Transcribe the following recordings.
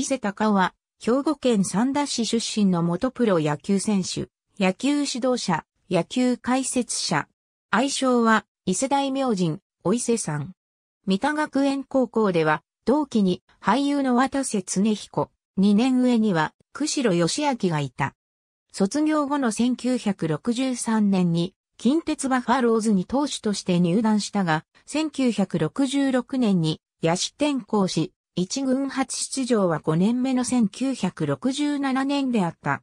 伊勢隆は、兵庫県三田市出身の元プロ野球選手、野球指導者、野球解説者。愛称は、伊勢大明神、お伊勢さん。三田学園高校では、同期に俳優の渡瀬恒彦、2年上には、釧路義明がいた。卒業後の1963年に、近鉄バファローズに投手として入団したが、1966年に野手転校し、一軍初出場は5年目の1967年であった。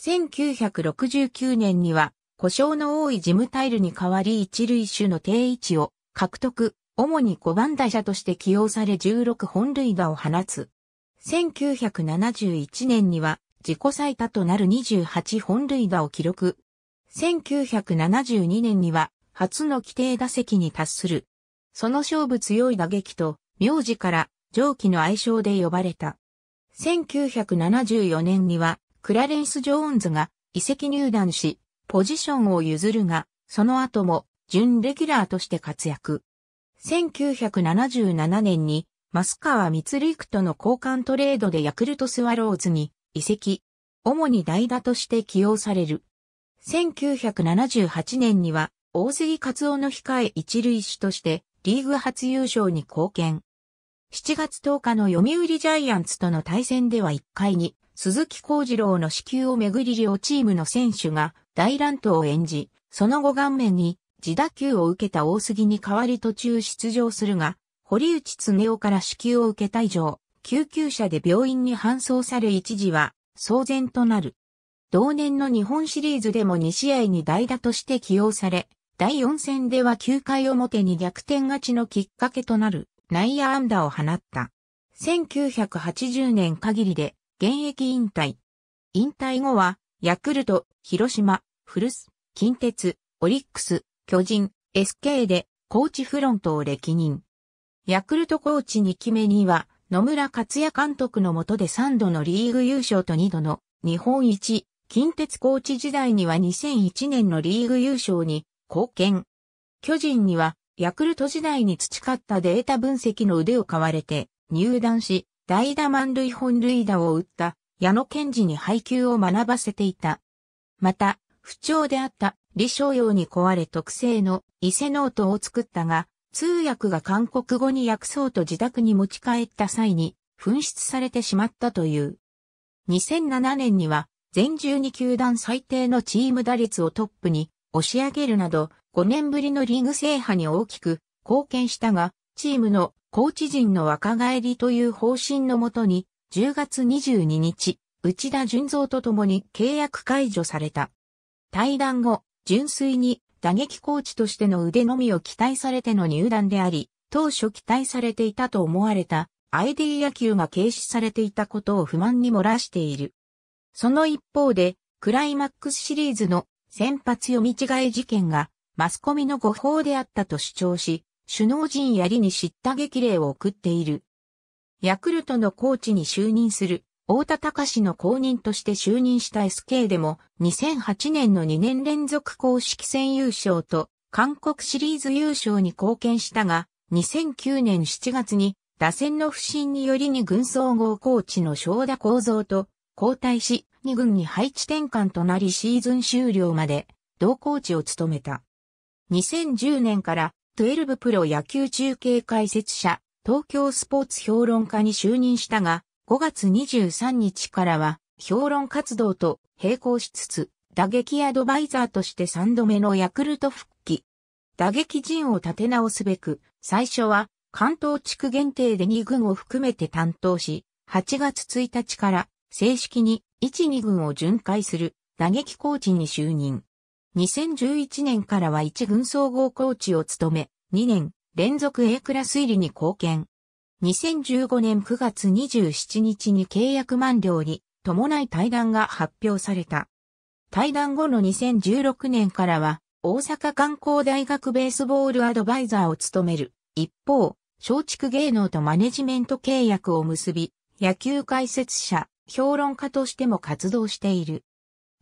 1969年には、故障の多いジムタイルに代わり一塁手の定位置を獲得、主に5番打者として起用され16本塁打を放つ。1971年には自己最多となる28本塁打を記録。1972年には初の規定打席に達する。その勝負強い打撃と、名字から蒸気の愛称で呼ばれた。1974年には、クラレンス・ジョーンズが移籍入団し、ポジションを譲るが、その後も準レギュラーとして活躍。1977年に、マスカミツリクとの交換トレードでヤクルトスワローズに移籍、主に代打として起用される。1978年には、大杉勝夫の控え一塁手としてリーグ初優勝に貢献。7月10日の読売ジャイアンツとの対戦では1回に、鈴木幸次郎の死給をめぐり両チームの選手が大乱闘を演じ、その後顔面に自打球を受けた大杉に代わり途中出場するが、堀内恒夫から死給を受けた以上、救急車で病院に搬送され一時は騒然となる。同年の日本シリーズでも2試合に代打として起用され、第4戦では9回表に逆転勝ちのきっかけとなる。内野安打を放った。1980年限りで現役引退。引退後は、ヤクルト、広島、古巣、近鉄、オリックス、巨人、SK でコーチフロントを歴任。ヤクルトコーチ2期目には野村克也監督の下で3度のリーグ優勝と2度の日本一、近鉄コーチ時代には2001年のリーグ優勝に貢献。巨人にはヤクルト時代に培ったデータ分析の腕を買われて入団し、代打満塁本塁打を打った矢野賢治に配球を学ばせていた。また、不調であった李商用に壊れ特製の伊勢ノートを作ったが、通訳が韓国語に訳そうと自宅に持ち帰った際に紛失されてしまったという。2007年には全12球団最低のチーム打率をトップに押し上げるなど、5年ぶりのリーグ制覇に大きく貢献したが、チームのコーチ陣の若返りという方針のもとに、10月22日、内田純三と共に契約解除された。対談後、純粋に打撃コーチとしての腕のみを期待されての入団であり、当初期待されていたと思われた ID 野球が軽視されていたことを不満に漏らしている。その一方で、クライマックスシリーズの先発読み違え事件がマスコミの誤報であったと主張し、首脳陣やりに知った激励を送っている。ヤクルトのコーチに就任する、大田隆の後任として就任した SK でも、2008年の2年連続公式戦優勝と、韓国シリーズ優勝に貢献したが、2009年7月に、打線の不振によりに軍総合コーチの正田構造と、交代し、2軍に配置転換となりシーズン終了まで、同コーチを務めた。2010年から、12プロ野球中継解説者、東京スポーツ評論家に就任したが、5月23日からは、評論活動と並行しつつ、打撃アドバイザーとして3度目のヤクルト復帰。打撃陣を立て直すべく、最初は関東地区限定で2軍を含めて担当し、8月1日から正式に1、2軍を巡回する打撃コーチに就任。2011年からは1軍総合コーチを務め、2年連続 A クラス入りに貢献。2015年9月27日に契約満了に伴い対談が発表された。対談後の2016年からは大阪観光大学ベースボールアドバイザーを務める。一方、松竹芸能とマネジメント契約を結び、野球解説者、評論家としても活動している。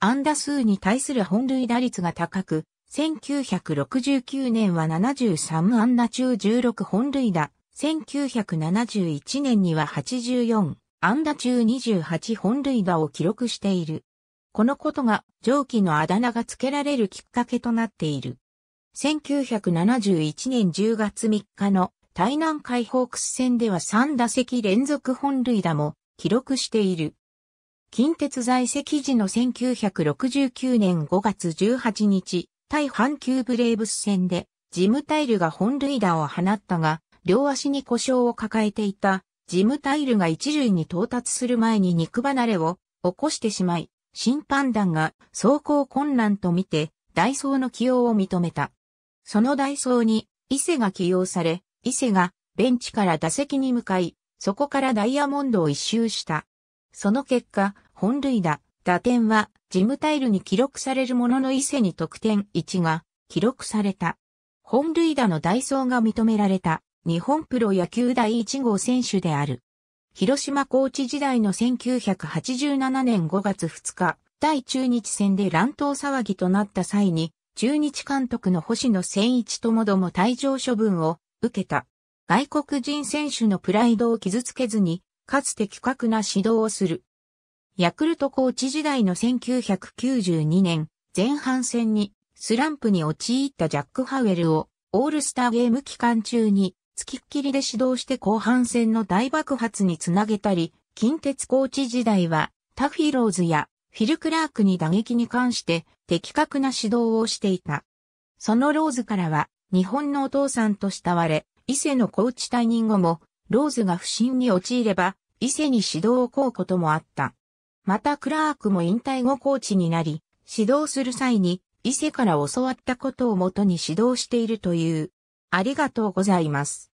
安打数に対する本塁打率が高く、1969年は73安打中16本塁打、1971年には84安打中28本塁打を記録している。このことが上記のあだ名が付けられるきっかけとなっている。1971年10月3日の台南海ホークス戦では3打席連続本塁打も記録している。近鉄在籍時の1969年5月18日、対阪急ブレーブス戦で、ジムタイルが本塁打を放ったが、両足に故障を抱えていた、ジムタイルが一塁に到達する前に肉離れを起こしてしまい、審判団が走行困難とみて、ダイソーの起用を認めた。そのダイソーに、伊勢が起用され、伊勢がベンチから打席に向かい、そこからダイヤモンドを一周した。その結果、本塁打、打点は、ジムタイルに記録されるものの伊勢に得点1が記録された。本塁打の代ーが認められた日本プロ野球第1号選手である。広島コーチ時代の1987年5月2日、対中日戦で乱闘騒ぎとなった際に、中日監督の星野千一ともども退場処分を受けた。外国人選手のプライドを傷つけずに、かつて企画な指導をする。ヤクルトコーチ時代の1992年前半戦にスランプに陥ったジャック・ハウエルをオールスターゲーム期間中に付きっきりで指導して後半戦の大爆発につなげたり、近鉄コーチ時代はタフィローズやフィル・クラークに打撃に関して的確な指導をしていた。そのローズからは日本のお父さんと慕われ、伊勢のコーチ退任後も、ローズが不審に陥れば、伊勢に指導を請うこともあった。またクラークも引退後コーチになり、指導する際に、伊勢から教わったことをもとに指導しているという。ありがとうございます。